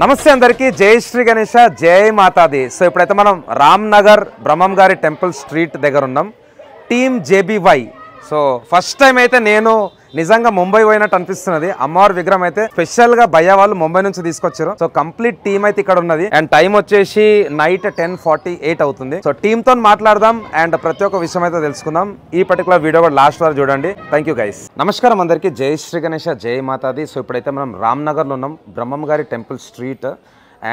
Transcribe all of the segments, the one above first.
నమస్తే అందరికీ జై శ్రీ గణేష జై మాతాది సో ఇప్పుడైతే మనం రామ్ నగర్ బ్రహ్మం గారి టెంపుల్ స్ట్రీట్ దగ్గర ఉన్నాం team JBY so first time అయితే నేను నిజంగా ముంబై పోయినట్టు అనిపిస్తున్నది అమ్మవారి విగ్రహం అయితే స్పెషల్ గా భయ్య వాళ్ళు ముంబై నుంచి తీసుకొచ్చారు సో కంప్లీట్ టీమ్ అయితే ఇక్కడ ఉన్నది అండ్ టైం వచ్చేసి నైట్ టెన్ ఫార్టీ ఎయిట్ అవుతుంది సో టీమ్ తో మాట్లాడదాం అండ్ ప్రతి ఒక్క విషయం అయితే తెలుసుకుందాం ఈ పర్టికులర్ వీడియో కూడా లాస్ట్ వరకు చూడండి థ్యాంక్ యూ గైస్ నమస్కారం అందరికి జై శ్రీ గణేష జై మాతాది సో ఇప్పుడైతే మనం రామ్ లో ఉన్నాం బ్రహ్మం గారి టెంపుల్ స్ట్రీట్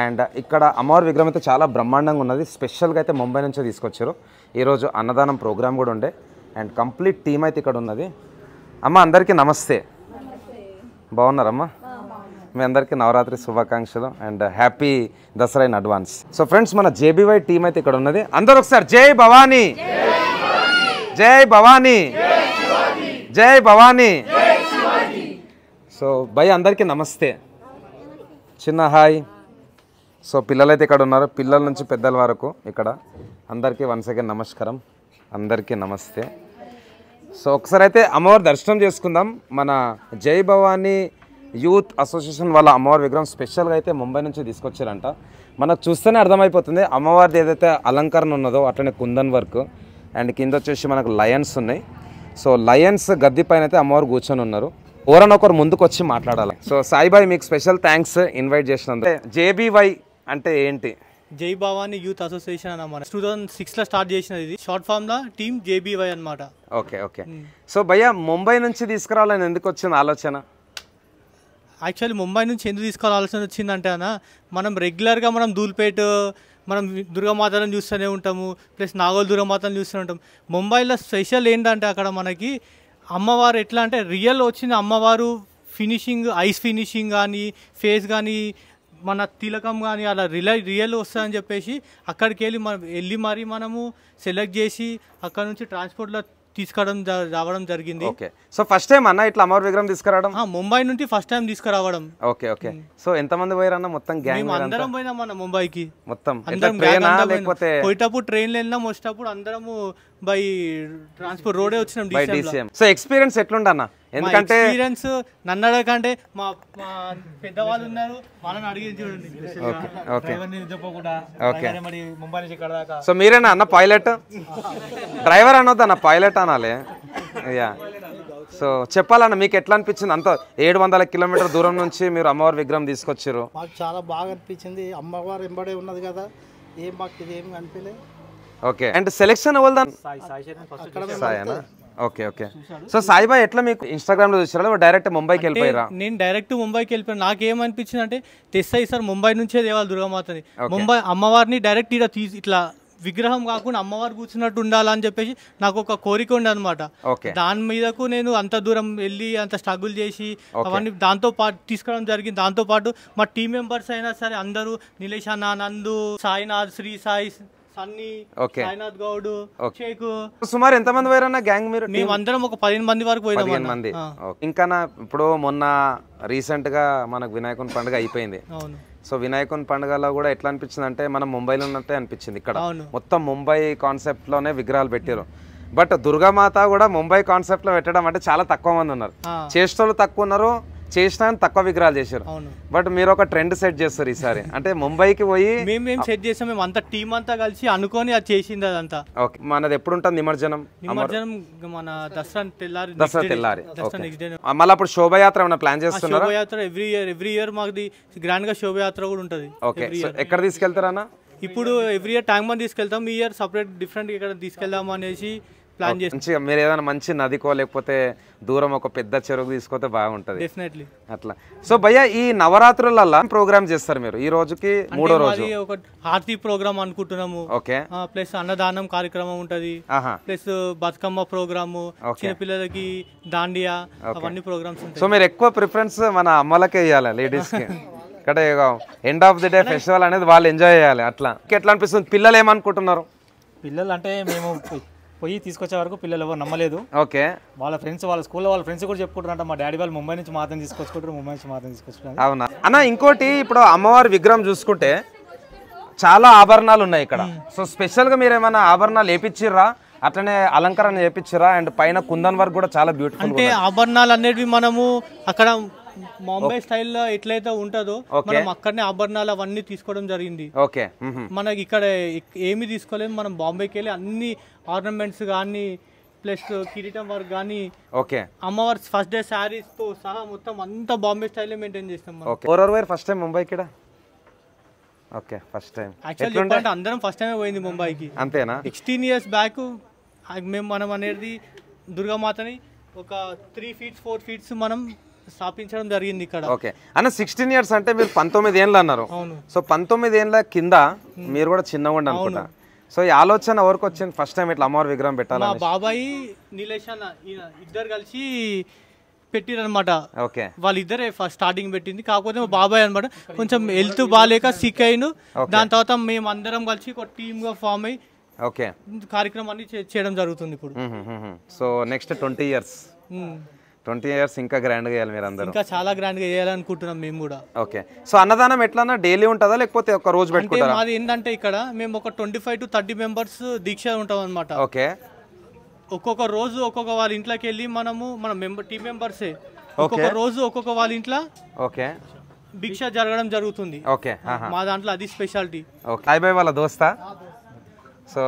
అండ్ ఇక్కడ అమ్మవారి విగ్రహం అయితే చాలా బ్రహ్మాండంగా ఉన్నది స్పెషల్గా అయితే ముంబై నుంచే తీసుకొచ్చారు ఈరోజు అన్నదానం ప్రోగ్రామ్ కూడా ఉండే అండ్ కంప్లీట్ టీమ్ అయితే ఇక్కడ ఉన్నది అమ్మ అందరికీ నమస్తే బాగున్నారమ్మా మీ అందరికీ నవరాత్రి శుభాకాంక్షలు and happy Dussehra in advance so friends మన జేబీవై టీం అయితే ఇక్కడ ఉన్నది అందరు ఒకసారి జై భవానీ జై భవానీ జై భవానీ సో భయ్ అందరికీ నమస్తే చిన్న హాయ్ సో పిల్లలైతే ఇక్కడ ఉన్నారు పిల్లల నుంచి పెద్దల వరకు ఇక్కడ అందరికీ వన్స్ అగైన్ నమస్కారం అందరికీ నమస్తే సో ఒకసారి అయితే అమ్మవారి దర్శనం చేసుకుందాం మన జై భవానీ యూత్ అసోసియేషన్ వాళ్ళ అమ్మవారి విగ్రహం స్పెషల్గా అయితే ముంబై నుంచి తీసుకొచ్చారంట మనకు చూస్తేనే అర్థమైపోతుంది అమ్మవారిది ఏదైతే అలంకరణ ఉన్నదో అట్లనే కుందన్ వర్క్ అండ్ కింద వచ్చేసి మనకు లయన్స్ ఉన్నాయి సో లయన్స్ గద్ది పైన అయితే అమ్మవారు కూర్చొని ఉన్నారు ఎవరైనా ఒకరు ముందుకు వచ్చి మాట్లాడాలి సో సాయిబాయి మీకు స్పెషల్ థ్యాంక్స్ ఇన్వైట్ చేసినందుకు జేబీవై అంటే ఏంటి జై భవానీ యూత్ అసోసియేషన్ అన్నమాట టూ థౌసండ్ సిక్స్ లో స్టార్ట్ చేసినది ఇది షార్ట్ ఫామ్ లో టీమ్ జేబీవై అనమాట ఓకే ఓకే సో భయ్య ముంబై నుంచి తీసుకురావాలని ఎందుకు వచ్చింది ఆలోచన యాక్చువల్లీ ముంబై నుంచి ఎందుకు తీసుకోవాలి ఆలోచన వచ్చిందంటే అన్న మనం రెగ్యులర్గా మనం దూల్పేట మనం దుర్గామాతలను చూస్తూనే ఉంటాము ప్లస్ నాగోల్ దుర్గమాతను చూస్తూనే ఉంటాం ముంబైలో స్పెషల్ ఏంటంటే అక్కడ మనకి అమ్మవారు ఎట్లా అంటే రియల్ వచ్చిన అమ్మవారు ఫినిషింగ్ ఐస్ ఫినిషింగ్ కానీ ఫేస్ కానీ మన తిలకం కానీ అలా రిలై రియల్ వస్తుందని చెప్పేసి అక్కడికి వెళ్ళి మనం వెళ్ళి మరి మనము సెలెక్ట్ చేసి అక్కడ నుంచి ట్రాన్స్పోర్ట్లో తీసుకురావడం రావడం జరిగింది ఓకే సో ఫస్ట్ టైం అన్న ఇట్లా అమర్ విగ్రహం తీసుకురావడం ముంబై నుంచి ఫస్ట్ టైం తీసుకురావడం ఓకే ఓకే సో ఎంత మంది పోయారన్న మొత్తం గ్యాంగ్ అందరం పోయినాం మన ముంబైకి మొత్తం అందరం లేకపోతే పోయేటప్పుడు ట్రైన్ వెళ్ళినాం వచ్చేటప్పుడు అందరము బై ట్రాన్స్పోర్ట్ రోడే వచ్చినాం సో ఎక్స్పీరియన్స్ ఎట్లుండ ఎందుకంటే ఎక్స్పీరియన్స్ నన్ను అడగకంటే మా పెద్దవాళ్ళు ఉన్నారు చూడండి ఓకే చెప్పకుండా ఓకే మరి ముంబై నుంచి ఇక్కడ సో మీరేనా అన్న పైలట్ డ్రైవర్ అనొద్దు అన్న పైలట్ అనాలి యా సో చెప్పాలన్న మీకు ఎట్లా అనిపించింది అంత ఏడు వందల కిలోమీటర్ దూరం నుంచి మీరు అమ్మవారి విగ్రహం తీసుకొచ్చారు మాకు చాలా బాగా అనిపించింది అమ్మవారు ఎంబడే ఉన్నది కదా ఏం మాకు ఇది ఏమి అనిపించలేదు ఓకే అండ్ సెలెక్షన్ అవ్వాలి దాని ఓకే ఓకే సో సాయిబాయ్ ఎట్లా మీకు ఇన్స్టాగ్రామ్ లో చూసారా డైరెక్ట్ ముంబైకి వెళ్ళిపోయారా నేను డైరెక్ట్ ముంబైకి వెళ్ళిపోయాను ఏమనిపించింది అంటే తెస్తాయి సార్ ముంబై నుంచే దేవాలి దుర్గమాతని ముంబై అమ్మవారిని డైరెక్ట్ ఇలా తీసి ఇట్లా విగ్రహం కాకుండా అమ్మవారు కూర్చున్నట్టు ఉండాలని చెప్పేసి నాకు ఒక కోరిక ఉండే అనమాట దాని మీదకు నేను అంత దూరం వెళ్ళి అంత స్ట్రగుల్ చేసి అవన్నీ దాంతో పాటు తీసుకోవడం జరిగింది దాంతో పాటు మా టీం మెంబర్స్ అయినా సరే అందరూ నిలేష్ నా నందు సాయినాథ్ శ్రీ సాయి సుమారు ఎంత మంది గ్యాంగ్ మీరు మేమందరం ఒక పదిహేను మంది వరకు పదిహేను మంది ఇంకా నా ఇప్పుడు మొన్న రీసెంట్ గా మనకు వినాయకుని పండుగ అయిపోయింది సో వినాయకుని పండుగలో కూడా ఎట్లా అనిపించింది అంటే మనం ముంబైలో ఉన్నట్టే అనిపించింది ఇక్కడ మొత్తం ముంబై కాన్సెప్ట్ లోనే విగ్రహాలు పెట్టారు బట్ దుర్గామాత కూడా ముంబై కాన్సెప్ట్ లో పెట్టడం అంటే చాలా తక్కువ మంది ఉన్నారు చేష్టలు తక్కువ ఉన్నారు చేసినా తక్కువ విగ్రహాలు చేశారు బట్ మీరు ఒక ట్రెండ్ సెట్ చేస్తారు ఈసారి అంటే ముంబైకి పోయి మేము సెట్ చేసాం మేము అంత టీం అంతా కలిసి అనుకొని అది చేసింది అదంతా మనది ఎప్పుడు ఉంటుంది నిమజ్జనం నిమజ్జనం మన దసరా తెల్లారి దసరా తెల్లారి మళ్ళీ అప్పుడు శోభయాత్ర ఏమైనా ప్లాన్ చేస్తున్నారు శోభయాత్ర ఎవ్రీ ఇయర్ ఎవ్రీ ఇయర్ మాది గ్రాండ్ గా శోభయాత్ర కూడా ఉంటుంది ఓకే ఎక్కడ తీసుకెళ్తారా ఇప్పుడు ఎవ్రీ ఇయర్ ట్యాంక్ బండ్ తీసుకెళ్తాం ఈ ఇయర్ సపరేట్ డిఫరెంట్ ఇక్కడ తీసుకెళ్దాం అనేసి ప్లాన్ చేసి మంచిగా మీరు ఏదైనా మంచి నదికో లేకపోతే దూరం ఒక పెద్ద చెరువు తీసుకోతే బాగుంటది డెఫినెట్లీ అట్లా సో భయ్య ఈ నవరాత్రులలో ప్రోగ్రామ్ చేస్తారు మీరు ఈ రోజుకి మూడో రోజు ఒక హారతి ప్రోగ్రామ్ అనుకుంటున్నాము ఓకే ప్లస్ అన్నదానం కార్యక్రమం ఉంటది ప్లస్ బతుకమ్మ ప్రోగ్రాము పిల్లలకి దాండియా అవన్నీ ప్రోగ్రామ్స్ సో మీరు ఎక్కువ ప్రిఫరెన్స్ మన అమ్మలకే ఇవ్వాలి లేడీస్ కి ఇక్కడ end of the day festival అనేది వాళ్ళు ఎంజాయ్ చేయాలి అట్లా ఎట్లా అనిపిస్తుంది పిల్లలు ఏమనుకుంటున్నారు పిల్లలు అంటే మేము పోయి తీసుకొచ్చే వరకు పిల్లలు ఎవరు నమ్మలేదు ఓకే వాళ్ళ ఫ్రెండ్స్ వాళ్ళ స్కూల్లో వాళ్ళ ఫ్రెండ్స్ కూడా చెప్పుకుంటారంట మా డాడీ వాళ్ళు ముంబై నుంచి మాత్రం తీసుకొచ్చుకుంటారు ముంబై నుంచి మాత్రం తీసుకొచ్చుకుంటారు అవునా అన్న ఇంకోటి ఇప్పుడు అమ్మవారి విగ్రహం చూసుకుంటే చాలా ఆభరణాలు ఉన్నాయి ఇక్కడ సో స్పెషల్గా మీరు ఏమైనా ఆభరణాలు వేపించిర్రా అట్లనే అలంకరణ చేపించరా అండ్ పైన కుందన్ వరకు కూడా చాలా బ్యూటిఫుల్ అంటే ఆభరణాలు అనేవి మనము అక్కడ బాంబే స్టైల్లో ఎట్లయితే ఉంటుందో మనం అక్కడనే ఆభరణాలు అవన్నీ తీసుకోవడం జరిగింది ఓకే మనకి ఇక్కడ ఏమి తీసుకోలేదు మనం బాంబేకి వెళ్ళి అన్ని ఆర్నమెంట్స్ కానీ ప్లస్ కిరీటం వర్క్ కానీ ఓకే అమ్మవారి ఫస్ట్ డే శారీస్ తో సహా మొత్తం అంతా బాంబే స్టైల్ మెయింటైన్ చేస్తాం మనం first time Mumbai okay first time అందరం ఫస్ట్ టైమే పోయింది ముంబైకి అంతేనా సిక్స్టీన్ ఇయర్స్ బ్యాక్ మేము మనం అనేది దుర్గామాతని ఒక త్రీ ఫీట్స్ ఫోర్ ఫీట్స్ మనం స్థాపించడం జరిగింది ఇక్కడ ఓకే అన్న సిక్స్టీన్ ఇయర్స్ అంటే మీరు పంతొమ్మిది ఏళ్ళు అన్నారు సో పంతొమ్మిది ఏళ్ళ కింద మీరు కూడా చిన్నగా అనుకుంటా సో ఈ ఆలోచన ఎవరికి వచ్చింది ఫస్ట్ టైం ఇట్లా అమ్మవారి విగ్రహం పెట్టాలి బాబాయ్ నీలేష్ అన్న ఇద్దరు కలిసి పెట్టిరనమాట ఓకే వాళ్ళిద్దరే ఫస్ట్ స్టార్టింగ్ పెట్టింది కాకపోతే మా బాబాయ్ అనమాట కొంచెం హెల్త్ బాగాలేక సిక్ అయిను దాని తర్వాత మేము అందరం కలిసి ఒక టీమ్ గా ఫామ్ అయ్యి ఓకే కార్యక్రమాన్ని చేయడం జరుగుతుంది ఇప్పుడు so next twenty years twenty years ఇంకా గ్రాండ్ గా చేయాలి మీరు అందరూ ఇంకా చాలా గ్రాండ్ గా చేయాలనుకుంటున్నాం మేము కూడా ఓకే సో అన్నదానం ఎట్లన్నా డైలీ ఉంటుందా లేకపోతే ఒక రోజు పెట్టుకుంటారా మాది ఏంటంటే ఇక్కడ మేము ఒక twenty five to thirty members దీక్ష ఉంటాం అనమాట ఓకే ఒక్కొక్క రోజు ఒక్కొక్క వాళ్ళ ఇంట్లోకి వెళ్ళి మనము మన మెంబర్ టీం మెంబర్సే ఒక్కొక్క రోజు ఒక్కొక్క వాళ్ళ ఇంట్లో ఓకే దీక్ష జరగడం జరుగుతుంది ఓకే మా దాంట్లో అది స్పెషాలిటీ ఓకే బాయ్ వాళ్ళ దోస్తా సో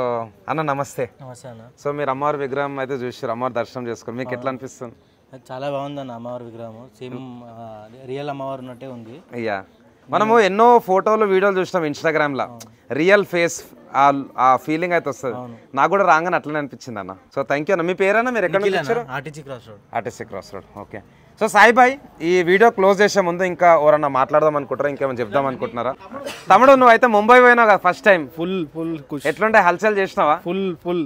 అన్న నమస్తే నమస్తే అన్న సో మీరు అమ్మవారి విగ్రహం అయితే చూసి అమ్మవారి దర్శనం చేసుకోండి మీకు ఎట్లా అనిపిస్తుంది చాలా బాగుంది అన్న అమ్మవారి విగ్రహం సేమ్ రియల్ అమ్మవారు ఉన్నట్టే ఉంది అయ్యా మనము ఎన్నో ఫోటోలు వీడియోలు చూసినాం లో రియల్ ఫేస్ ఆ ఫీలింగ్ అయితే వస్తుంది నాకు కూడా రాగానే అట్లనే అనిపించింది అన్న సో థ్యాంక్ యూ అన్న మీ పేరన్నా మీరు ఎక్కడ RTC cross road RTC cross road okay so Saibai ఈ వీడియో క్లోజ్ చేసే ముందు ఇంకా ఎవరన్నా మాట్లాడదాం అనుకుంటారా ఇంకేమైనా చెప్దాం అనుకుంటున్నారా తమిడు నువ్వు అయితే ముంబై పోయినావు కదా ఫస్ట్ టైం ఫుల్ ఫుల్ ఎట్లుంటే హల్చల్ చేసినావా ఫుల్ ఫుల్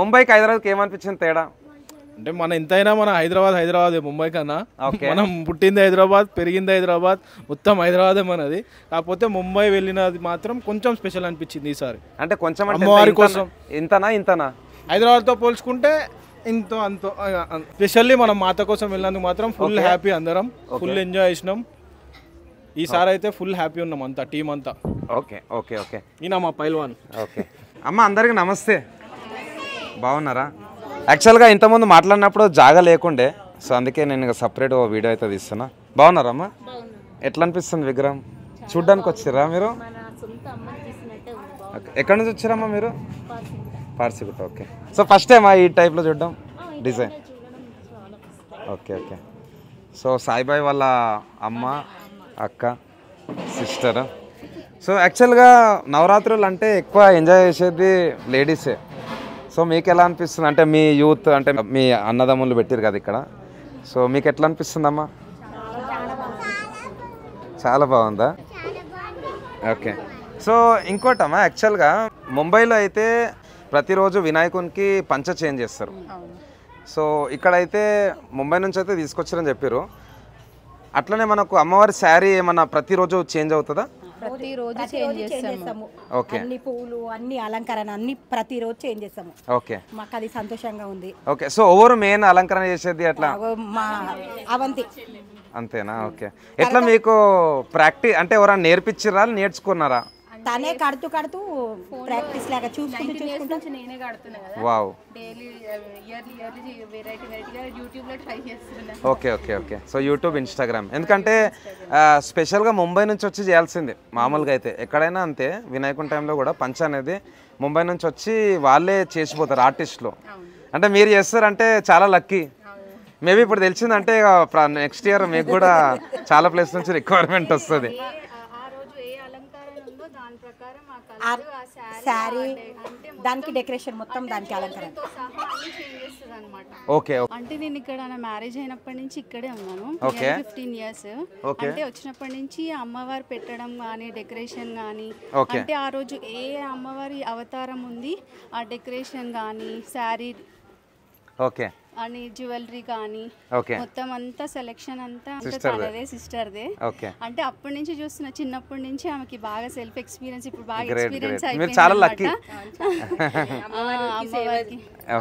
ముంబైకి హైదరాబాద్కి ఏమనిపించింది తేడా అంటే మన ఎంతైనా మన హైదరాబాద్ హైదరాబాద్ ముంబై కన్నా మనం పుట్టింది హైదరాబాద్ పెరిగింది హైదరాబాద్ మొత్తం హైదరాబాదే మనది కాకపోతే ముంబై వెళ్ళినది మాత్రం కొంచెం స్పెషల్ అనిపించింది ఈసారి అంటే కొంచెం అమ్మవారి కోసం ఇంతనా ఇంతనా హైదరాబాద్తో పోల్చుకుంటే ఇంత అంత స్పెషల్లీ మనం మాత కోసం వెళ్ళినందుకు మాత్రం ఫుల్ హ్యాపీ అందరం ఫుల్ ఎంజాయ్ చేసినాం ఈసారి అయితే ఫుల్ హ్యాపీ ఉన్నాం అంతా టీం అంతా ఓకే ఓకే ఓకే ఈయన మా పైల్వాన్ ఓకే అమ్మ అందరికి నమస్తే బాగున్నారా యాక్చువల్గా ఇంతకుముందు మాట్లాడినప్పుడు జాగా లేకుండే సో అందుకే నేను ఇంకా సపరేట్ ఓ వీడియో అయితే తీస్తున్నా బాగున్నారమ్మా ఎట్లా అనిపిస్తుంది విగ్రహం చూడ్డానికి వచ్చారా మీరు ఎక్కడి నుంచి వచ్చారమ్మా మీరు పార్సిగుట్ట ఓకే సో ఫస్ట్ టైమా ఈ టైప్లో చూడడం design okay okay so Saibai వాళ్ళ అమ్మ అక్క సిస్టర్ సో యాక్చువల్గా నవరాత్రులు అంటే ఎక్కువ ఎంజాయ్ చేసేది లేడీసే సో మీకు ఎలా అనిపిస్తుంది అంటే మీ యూత్ అంటే మీ అన్నదమ్ములు పెట్టారు కదా ఇక్కడ సో మీకు ఎట్లా అనిపిస్తుందమ్మా చాలా బాగుందా ఓకే సో ఇంకోటమ్మా యాక్చువల్గా ముంబైలో అయితే ప్రతిరోజు వినాయకునికి పంచ చేంజ్ చేస్తారు సో ఇక్కడైతే ముంబై నుంచి అయితే తీసుకొచ్చారని చెప్పారు అట్లనే మనకు అమ్మవారి శారీ ఏమన్నా ప్రతిరోజు చేంజ్ అవుతుందా ప్రతిరోజు చేంజ్ చేస్తాము అన్ని పూలు అన్ని అలంకరణ అన్ని ప్రతిరోజు చేంజ్ చేస్తాము ఓకే మాకు అది సంతోషంగా ఉంది ఓకే సో ఎవరు మెయిన్ అలంకరణ చేసేది అట్లా మా అవంతి అంతేనా ఓకే ఎట్లా మీకు ప్రాక్టీస్ అంటే ఎవరైనా నేర్పించారా నేర్చుకున్నారా తనే కడుతూ కడుతూ ప్రాక్టీస్ లాగా చూసుకుంటూ చూసుకుంటూ నేనే కడుతున్నా కదా wow daily yearly yearly variety వెరైటీగా యూట్యూబ్ లో ట్రై చేస్తున్నా okay okay okay so YouTube Instagram ఎందుకంటే స్పెషల్ గా ముంబై నుంచి వచ్చి చేయాల్సింది మామూలుగా అయితే ఎక్కడైనా అంతే వినాయకుని టైంలో కూడా పంచ అనేది ముంబై నుంచి వచ్చి వాళ్ళే చేసిపోతారు ఆర్టిస్టులు అంటే మీరు చేస్తారంటే చాలా లక్కీ మేబీ ఇప్పుడు తెలిసిందంటే నెక్స్ట్ ఇయర్ మీకు కూడా చాలా ప్లేస్ నుంచి రిక్వైర్మెంట్ వస్తుంది శారీ దానికి డెకరేషన్ మొత్తం దానికి అలంకరణ అంటే నేను ఇక్కడ మ్యారేజ్ అయినప్పటి నుంచి ఇక్కడే ఉన్నాను ఫిఫ్టీన్ ఇయర్స్ అంటే వచ్చినప్పటి నుంచి అమ్మవారు పెట్టడం కానీ డెకరేషన్ కానీ అంటే ఆ రోజు ఏ అమ్మవారి అవతారం ఉంది ఆ డెకరేషన్ కానీ శారీ ఓకే అని జ్యువెలరీ కానీ మొత్తం అంతా సెలెక్షన్ అంతా తనదే సిస్టర్దే అంటే అప్పటి నుంచి చూస్తున్న చిన్నప్పటి నుంచి ఆమెకి బాగా సెల్ఫ్ ఎక్స్పీరియన్స్ ఇప్పుడు బాగా ఎక్స్పీరియన్స్ అయిపోయింది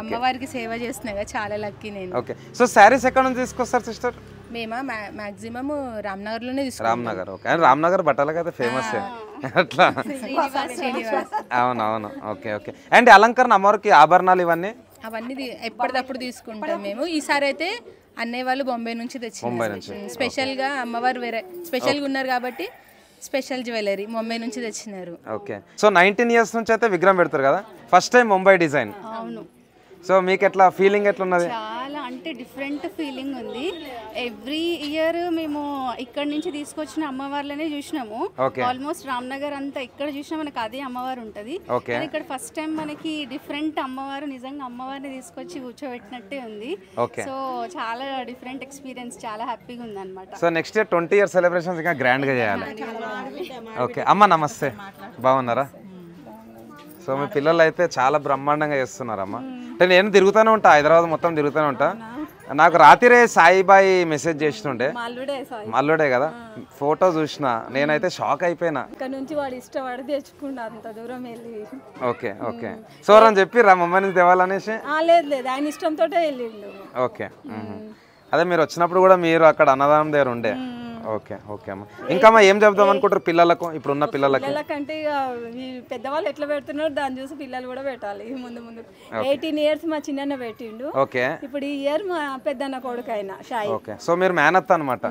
అమ్మవారికి సేవ చేస్తున్నా చాలా లక్కీ నేను ఓకే సో సారీస్ ఎక్కడ నుంచి తీసుకొస్తారు సిస్టర్ మేమా మాక్సిమం రామ్నగర్ లోనే రామ్నగర్ ఓకే రామ్నగర్ బట్టలు కదా ఫేమస్ అట్లా అవునవును ఓకే ఓకే అండ్ అలంకరణ అమ్మవారికి ఆభరణాలు ఇవన్నీ అవన్నీ ఎప్పటిదప్పుడు తీసుకుంటాం మేము ఈసారి అయితే అన్నయ్య వాళ్ళు బొంబాయి నుంచి స్పెషల్ గా అమ్మవారు వేరే స్పెషల్ గా ఉన్నారు కాబట్టి స్పెషల్ జ్యువెలరీ ముంబై నుంచి తెచ్చినారు ఓకే సో నైన్టీన్ ఇయర్స్ నుంచి అయితే విగ్రహం పెడతారు కదా ఫస్ట్ టైం ముంబై డిజైన్ అవును సో మీకు ఎట్లా ఫీలింగ్ ఎట్లా ఉన్నది అంటే డిఫరెంట్ ఫీలింగ్ ఉంది ఎవ్రీ ఇయర్ మేము ఇక్కడ నుంచి తీసుకొచ్చిన అమ్మవార్లనే చూసినాము ఆల్మోస్ట్ రామ్నగర్ అంతా ఇక్కడ చూసినా మనకి అదే అమ్మవారు ఉంటది ఇక్కడ ఫస్ట్ టైం మనకి డిఫరెంట్ అమ్మవారు నిజంగా అమ్మవారిని తీసుకొచ్చి కూర్చోబెట్టినట్టే ఉంది సో చాలా డిఫరెంట్ ఎక్స్పీరియన్స్ చాలా హ్యాపీగా ఉంది అనమాట so next year twenty year celebration grand గా చేయాలి ఓకే అమ్మ నమస్తే బాగున్నారా సో మీ పిల్లలు అయితే చాలా బ్రహ్మాండంగా చేస్తున్నారమ్మా అంటే నేను తిరుగుతూనే ఉంటా హైదరాబాద్ మొత్తం తిరుగుతూనే ఉంటా నాకు రాత్రే సాయిబాయి మెసేజ్ చేస్తుండే మల్లుడే కదా ఫోటో చూసిన నేనైతే షాక్ అయిపోయినా నుంచి వాడు ఇష్టపడి తెచ్చుకున్నా అంత దూరం వెళ్ళి ఓకే ఓకే సో అని చెప్పి రా మమ్మల్ని తేవాలనేసి లేదు లేదు ఆయన ఇష్టంతో వెళ్ళిండు ఓకే అదే మీరు వచ్చినప్పుడు కూడా మీరు అక్కడ అన్నదానం దగ్గర ఉండే ఓకే ఓకే అమ్మ ఇంకా ఏం చెప్దాం అనుకుంటారు పిల్లలకు ఇప్పుడు ఉన్న పిల్లలకు పిల్లలకంటే ఇక పెద్దవాళ్ళు ఎట్లా పెడుతున్నారు దాన్ని చూసి పిల్లలు కూడా పెట్టాలి ముందు ముందు ఎయిటీన్ ఇయర్స్ మా చిన్న పెట్టిండు ఓకే ఇప్పుడు ఈ ఇయర్ మా పెద్దన్న కొడుకు అయినా షాయి సో మీరు మేనత్ అనమాట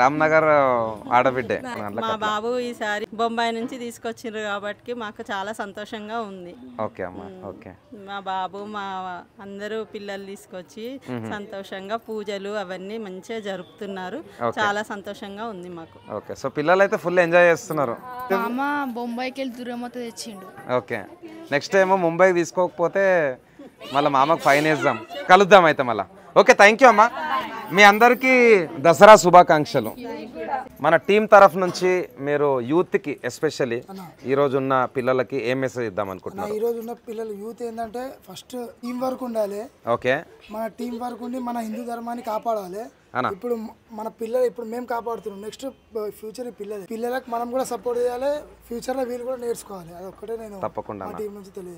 రామ్నగర్ ఆడబిడ్డే మా బాబు ఈసారి బొంబాయి నుంచి తీసుకొచ్చిండ్రు కాబట్టి మాకు చాలా సంతోషంగా ఉంది ఓకే ఓకే మా బాబు మా అందరూ పిల్లలు తీసుకొచ్చి సంతోషంగా పూజలు అవన్నీ మంచిగా జరుపుతున్నారు చాలా సంతోషంగా ఉంది మాకు ఓకే సో పిల్లలు అయితే ఫుల్ ఎంజాయ్ చేస్తున్నారు అమ్మ బొంబాయికి వెళ్ళి దూరం తెచ్చిండు ఓకే నెక్స్ట్ ఏమో ముంబై తీసుకోకపోతే మళ్ళీ మామకు ఫైన్ వేద్దాం కలుద్దాం అయితే మళ్ళీ ఓకే థ్యాంక్ యూ అమ్మా మీ అందరికీ దసరా శుభాకాంక్షలు మన టీం తరఫు నుంచి మీరు యూత్కి ఎస్పెషల్లీ ఉన్న పిల్లలకి ఏం మెసేజ్ ఇద్దాం అనుకుంటున్నారు ఈ రోజు ఉన్న పిల్లలు యూత్ ఏంటంటే ఫస్ట్ టీం వర్క్ ఉండాలి ఓకే మన టీం వర్క్ ఉండి మన హిందూ ధర్మాన్ని కాపాడాలి ఇప్పుడు మన పిల్లలు ఇప్పుడు మేము కాపాడుతున్నాం నెక్స్ట్ ఫ్యూచర్ పిల్లలు పిల్లలకు మనం కూడా సపోర్ట్ చేయాలి ఫ్యూచర్లో వీళ్ళు కూడా నేర్చుకోవాలి అది ఒక్కటే నేను తప్పకుండా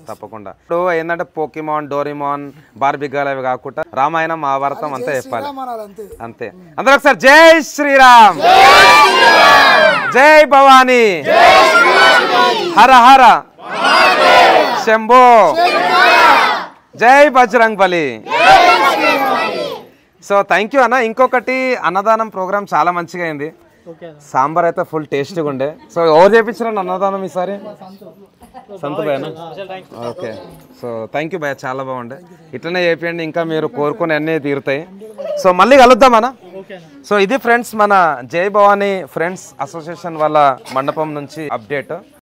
తప్పకుండా ఇప్పుడు ఏంటంటే పోకిమాన్ డోరిమాన్ బార్బిగాల్ అవి కాకుండా రామాయణం మహాభారతం అంతే చెప్పాలి అంతే అందరూ ఒకసారి జై శ్రీరామ్ జై భవానీ హర హర శంభో జై బజరంగ్ బలి సో థ్యాంక్ యూ అన్న ఇంకొకటి అన్నదానం ప్రోగ్రామ్ చాలా మంచిగా అయింది సాంబార్ అయితే ఫుల్ టేస్ట్గా ఉండే సో ఎవరు చేయించారండి అన్నదానం ఈసారి ఓకే సో థ్యాంక్ యూ భయ్య చాలా బాగుండే ఇట్లనే చేపియండి ఇంకా మీరు కోరుకుని అన్నీ తీరుతాయి సో మళ్ళీ కలుద్దాం అన్న సో ఇది ఫ్రెండ్స్ మన జై భవానీ ఫ్రెండ్స్ అసోసియేషన్ వాళ్ళ మండపం నుంచి అప్డేట్